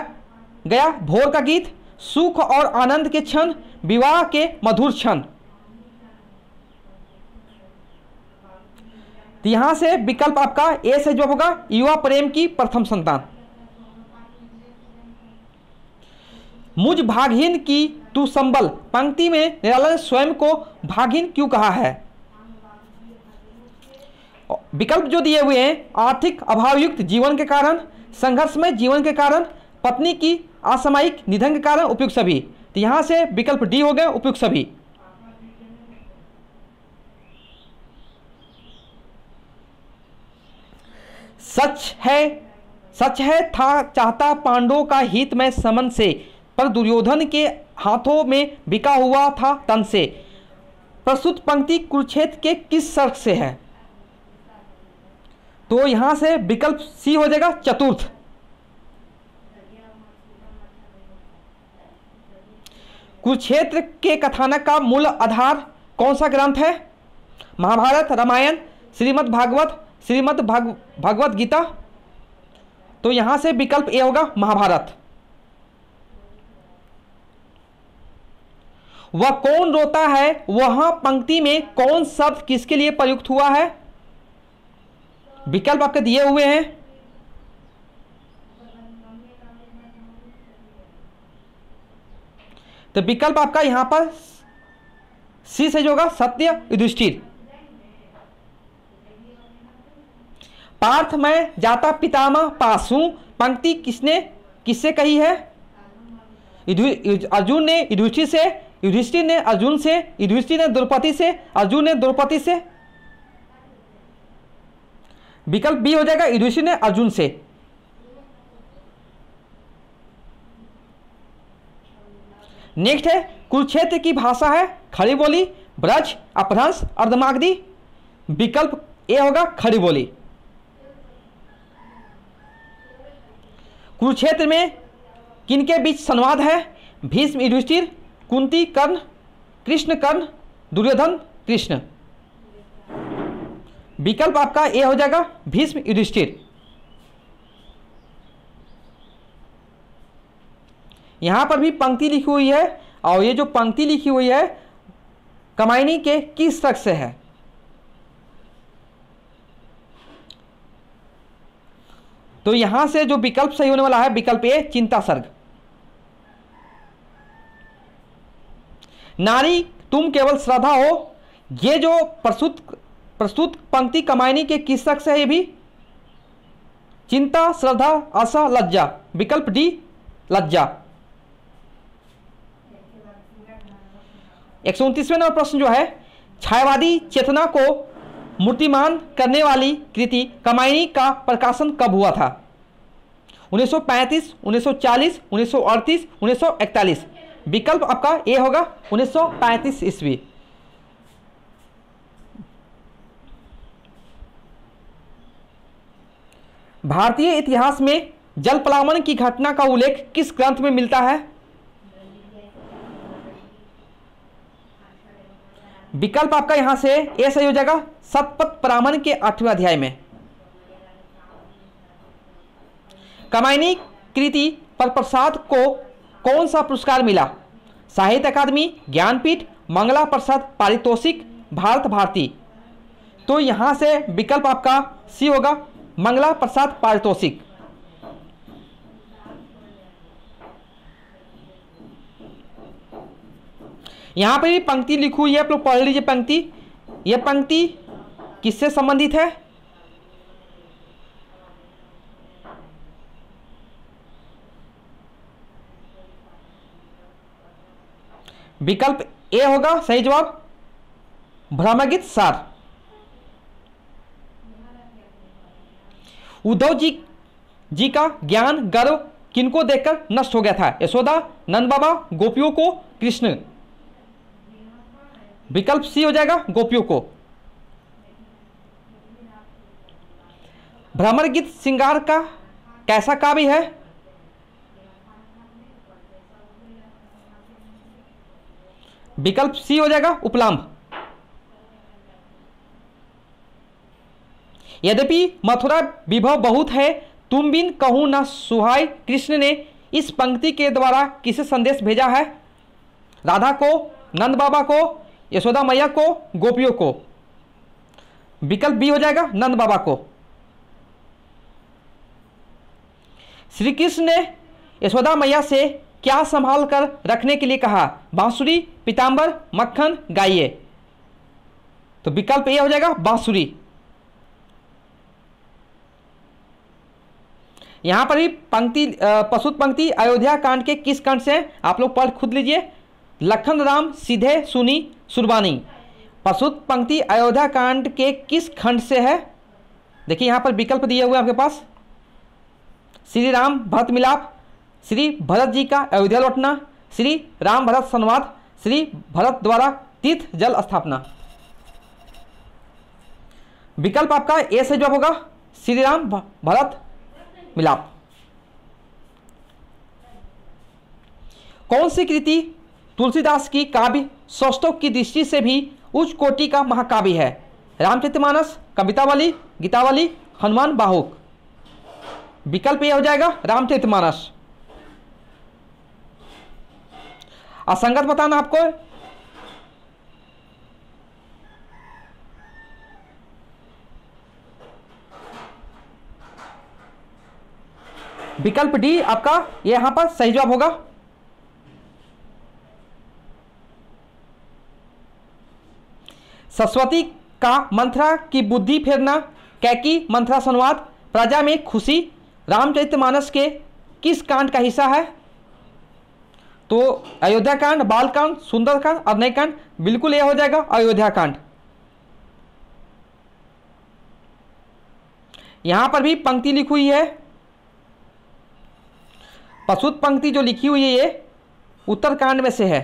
गया भोर का गीत सुख और आनंद के क्षण विवाह के मधुर क्षण तो यहां से विकल्प आपका ए से जो होगा युवा प्रेम की प्रथम संतान मुझ भागहीन की तू संबल पंक्ति में निराला स्वयं को भागहीन क्यों कहा है विकल्प जो दिए हुए हैं आर्थिक अभावयुक्त जीवन के कारण संघर्षमय जीवन के कारण पत्नी की असामयिक निधन के कारण उपयुक्त सभी तो यहां से विकल्प डी हो गए उपयुक्त सभी सच है सच है था चाहता पांडव का हित में समन से पर दुर्योधन के हाथों में बिका हुआ था तन से प्रस्तुत पंक्ति कुरुक्षेत्र के किस सर्क से है तो यहां से विकल्प सी हो जाएगा चतुर्थ कुरुक्षेत्र के कथानक का मूल आधार कौन सा ग्रंथ है महाभारत रामायण श्रीमद् भागवत श्रीमद् भाग भागवत गीता तो यहां से विकल्प ए होगा महाभारत वह कौन रोता है वहां पंक्ति में कौन शब्द किसके लिए प्रयुक्त हुआ है विकल्प आपके दिए हुए हैं तो विकल्प आपका यहां पर सी से जो होगा सत्य युधिष्ठिर पार्थ मैं जाता पितामह पास हूं पंक्ति किसने किससे कही है अर्जुन ने युधिष्ठिर से युधिष्ठिर ने अर्जुन से युधिष्ठिर ने द्रौपदी से अर्जुन ने द्रौपदी से विकल्प बी हो जाएगा युधिष्ठिर ने अर्जुन से नेक्स्ट है कुरुक्षेत्र की भाषा है खड़ी बोली ब्रज अपभ्रंश अर्धमागधी विकल्प ए होगा खड़ी बोली कुरुक्षेत्र में किनके बीच संवाद है भीष्म युधिष्ठिर कुंती कर्ण कृष्ण कर्ण दुर्योधन कृष्ण विकल्प आपका ए हो जाएगा भीष्म युधिष्ठिर यहां पर भी पंक्ति लिखी हुई है और ये जो पंक्ति लिखी हुई है कमाइनी के किस शख्स से है तो यहां से जो विकल्प सही होने वाला है विकल्प ए चिंता सर्ग नारी तुम केवल श्रद्धा हो ये जो प्रसुत प्रस्तुत पंक्ति कमायनी के किस शख्स है ये भी चिंता श्रद्धा आशा लज्जा विकल्प डी लज्जा एक नंबर प्रश्न जो है छायावादी चेतना को मूर्तिमान करने वाली कृति कमायनी का प्रकाशन कब हुआ था 1935, 1940, 1938, 1941 विकल्प आपका ए होगा 1935 सौ ईस्वी भारतीय इतिहास में जल प्लावन की घटना का उल्लेख किस ग्रंथ में मिलता है विकल्प आपका यहां से ए सही हो जाएगा सतपथ परामन के आठवें अध्याय में कमायनी कृति पर प्रसाद को कौन सा पुरस्कार मिला साहित्य अकादमी ज्ञानपीठ मंगला प्रसाद पारितोषिक भारत भारती तो यहां से विकल्प आपका सी होगा मंगला प्रसाद पारितोषिक यहां पर भी पंक्ति लिखी हुई है आप लोग पढ़ लीजिए पंक्ति यह पंक्ति किससे संबंधित है विकल्प ए होगा सही जवाब भ्रमगित सार उद्धव जी जी का ज्ञान गर्व किनको देखकर नष्ट हो गया था यशोदा नंद बाबा गोपियों को कृष्ण विकल्प सी हो जाएगा गोपियों को भ्रमर गीत श्रृंगार का कैसा काव्य है विकल्प सी हो जाएगा उपलाम्भ यद्यपि मथुरा विभव बहुत है तुम बिन कहूँ न सुहाय कृष्ण ने इस पंक्ति के द्वारा किसे संदेश भेजा है राधा को नंद बाबा को यशोदा मैया को गोपियों को विकल्प बी हो जाएगा नंद बाबा को श्री कृष्ण ने यशोदा मैया से क्या संभाल कर रखने के लिए कहा बांसुरी पीताम्बर मक्खन गाइए तो विकल्प ए हो जाएगा बांसुरी यहाँ पर भी पंक्ति पशुत पंक्ति अयोध्या कांड के किस कांड से आप लोग पढ़ खुद लीजिए लखन राम सीधे सुनी सुरबानी पशुत पंक्ति अयोध्या कांड के किस खंड से है देखिए यहाँ पर विकल्प दिए हुए आपके पास श्री राम भरत मिलाप श्री भरत जी का अयोध्या लौटना श्री राम भरत संवाद श्री भरत द्वारा तीर्थ जल स्थापना विकल्प आपका ए से जो होगा श्री राम भरत मिलाप कौन सी कृति तुलसीदास की काव्य सौष्टव की दृष्टि से भी उच्च कोटि का महाकाव्य है रामचरितमानस कवितावली गीतावली हनुमान बाहुक विकल्प यह हो जाएगा रामचरितमानस असंगत बताना आपको विकल्प डी आपका ये यहां पर सही जवाब होगा सरस्वती का मंथरा की बुद्धि फेरना कैकी मंथरा संवाद प्रजा में खुशी रामचरितमानस के किस कांड का हिस्सा है तो अयोध्या कांड बाल कांड सुंदर कांड अभिनय कांड बिल्कुल यह हो जाएगा अयोध्या कांड यहां पर भी पंक्ति लिखी हुई है पशुत पंक्ति जो लिखी हुई है ये उत्तरकांड में से है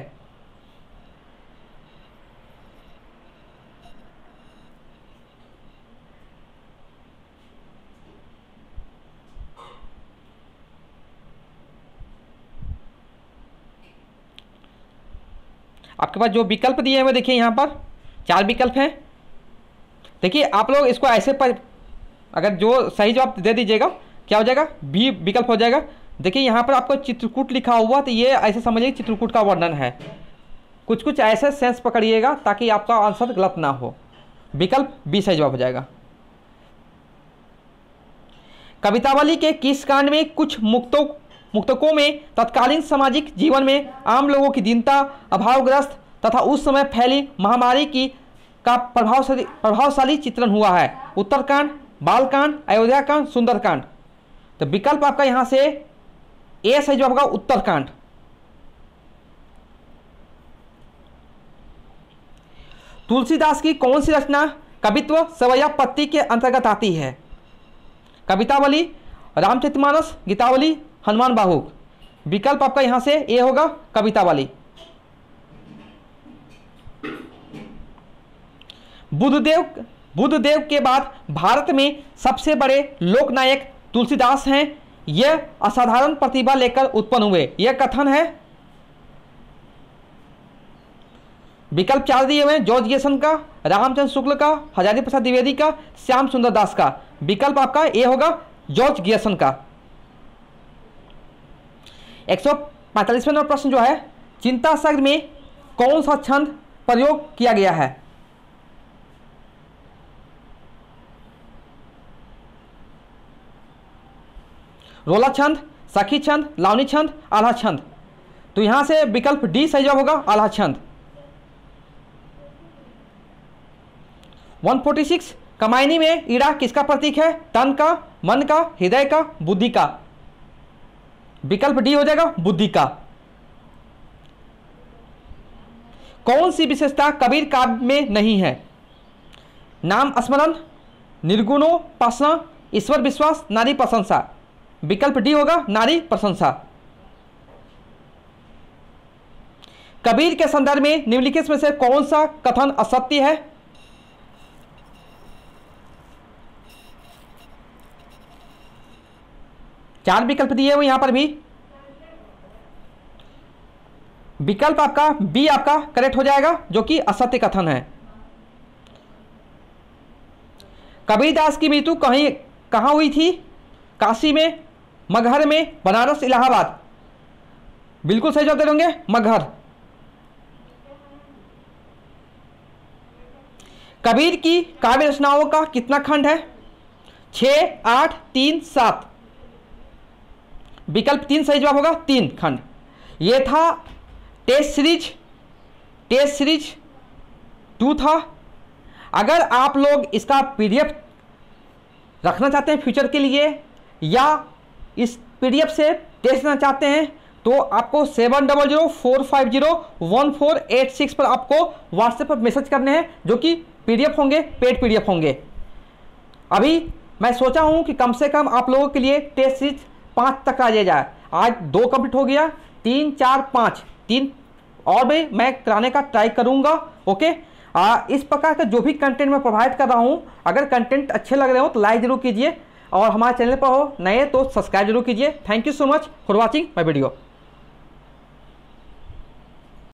आपके पास जो विकल्प दिए वो देखिए यहाँ पर चार विकल्प हैं देखिए आप लोग इसको ऐसे पर अगर जो सही जवाब दे दीजिएगा क्या हो जाएगा बी विकल्प हो जाएगा देखिए यहाँ पर आपको चित्रकूट लिखा हुआ तो ये ऐसे समझिए चित्रकूट का वर्णन है कुछ कुछ ऐसे सेंस पकड़िएगा ताकि आपका आंसर गलत ना हो विकल्प बी सही जवाब हो जाएगा कवितावली के किस कांड में कुछ मुक्तों मुक्तकों में तत्कालीन सामाजिक जीवन में आम लोगों की दीनता अभावग्रस्त तथा उस समय फैली महामारी की का प्रभावशाली प्रभावशाली चित्रण हुआ है उत्तरकांड बालकांड अयोध्या कांड सुंदरकांड तो विकल्प आपका यहाँ से ए है जो आपका उत्तरकांड तुलसीदास की कौन सी रचना कवित्व सवैया पत्ति के अंतर्गत आती है कवितावली रामचरितमानस गीतावली हनुमान बाहू विकल्प आपका यहां से ए होगा कवितावली बुद्धदेव बुद्धदेव के बाद भारत में सबसे बड़े लोकनायक तुलसीदास हैं यह असाधारण प्रतिभा लेकर उत्पन्न हुए यह कथन है विकल्प चार दिए हुए जॉर्ज येसन का रामचंद्र शुक्ल का हजारी प्रसाद द्विवेदी का श्याम सुंदर दास का विकल्प आपका ए होगा जॉर्ज गियसन का एक सौ पैंतालीसवें नंबर प्रश्न जो है चिंता सग्र में कौन सा छंद प्रयोग किया गया है रोला छंद सखी छंद लावनी छंद आल्हा छंद तो यहां से विकल्प डी सही जवाब होगा आल्हा छंद 146 कमाईनी में ईड़ा किसका प्रतीक है तन का मन का हृदय का बुद्धि का विकल्प डी हो जाएगा बुद्धि का कौन सी विशेषता कबीर काव्य में नहीं है नाम स्मरण निर्गुणोपासना ईश्वर विश्वास नारी प्रशंसा विकल्प डी होगा नारी प्रशंसा कबीर के संदर्भ में निम्नलिखित में से कौन सा कथन असत्य है चार विकल्प दिए हुए यहां पर भी विकल्प आपका बी आपका करेक्ट हो जाएगा जो कि असत्य कथन है कबीरदास की मृत्यु कहीं कहां हुई थी काशी में मगहर में बनारस इलाहाबाद बिल्कुल सही जवाब दे देंगे मगहर कबीर की काव्य रचनाओं का कितना खंड है छ आठ तीन सात विकल्प तीन सही जवाब होगा तीन खंड ये था test series test series two था अगर आप लोग इसका पीडीएफ रखना चाहते हैं फ्यूचर के लिए या इस पीडीएफ से टेस्ट लेना चाहते हैं तो आपको seven double zero four five zero one four eight six पर आपको व्हाट्सएप पर मैसेज करने हैं जो कि पीडीएफ होंगे पेड पीडीएफ होंगे अभी मैं सोचा हूँ कि कम से कम आप लोगों के लिए टेस्ट सीरीज पाँच तक आ जाए आज दो कंप्लीट हो गया तीन चार पाँच तीन और भी मैं कराने का ट्राई करूँगा ओके आ, इस प्रकार का जो भी कंटेंट मैं प्रोवाइड कर रहा हूँ अगर कंटेंट अच्छे लग रहे हो तो लाइक ज़रूर कीजिए और हमारे चैनल पर हो नए तो सब्सक्राइब जरूर कीजिए thank you so much for watching my video